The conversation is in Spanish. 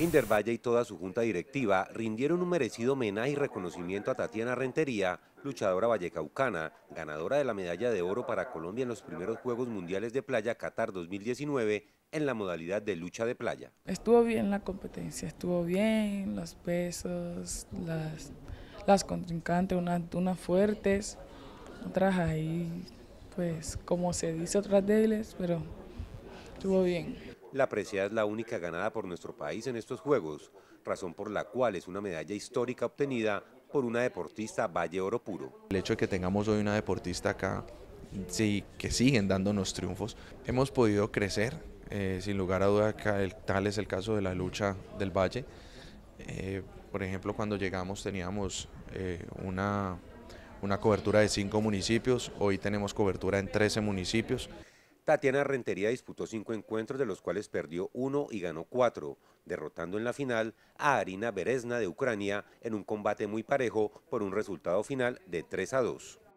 Indervalle y toda su junta directiva rindieron un merecido homenaje y reconocimiento a Tatiana Rentería, luchadora vallecaucana, ganadora de la medalla de oro para Colombia en los primeros Juegos Mundiales de Playa Qatar 2019 en la modalidad de lucha de playa. Estuvo bien la competencia, estuvo bien, los pesos, las, las contrincantes, unas, unas fuertes, otras ahí, pues como se dice, otras débiles, pero estuvo bien. La presea es la única ganada por nuestro país en estos Juegos, razón por la cual es una medalla histórica obtenida por una deportista Valle Oro Puro. El hecho de que tengamos hoy una deportista acá, que siguen dándonos triunfos, hemos podido crecer, eh, sin lugar a duda, el, tal es el caso de la lucha del Valle. Eh, por ejemplo, cuando llegamos teníamos eh, una, una cobertura de cinco municipios, hoy tenemos cobertura en 13 municipios. Tatiana Rentería disputó cinco encuentros de los cuales perdió uno y ganó cuatro, derrotando en la final a Arina Berezna de Ucrania en un combate muy parejo por un resultado final de 3 a 2.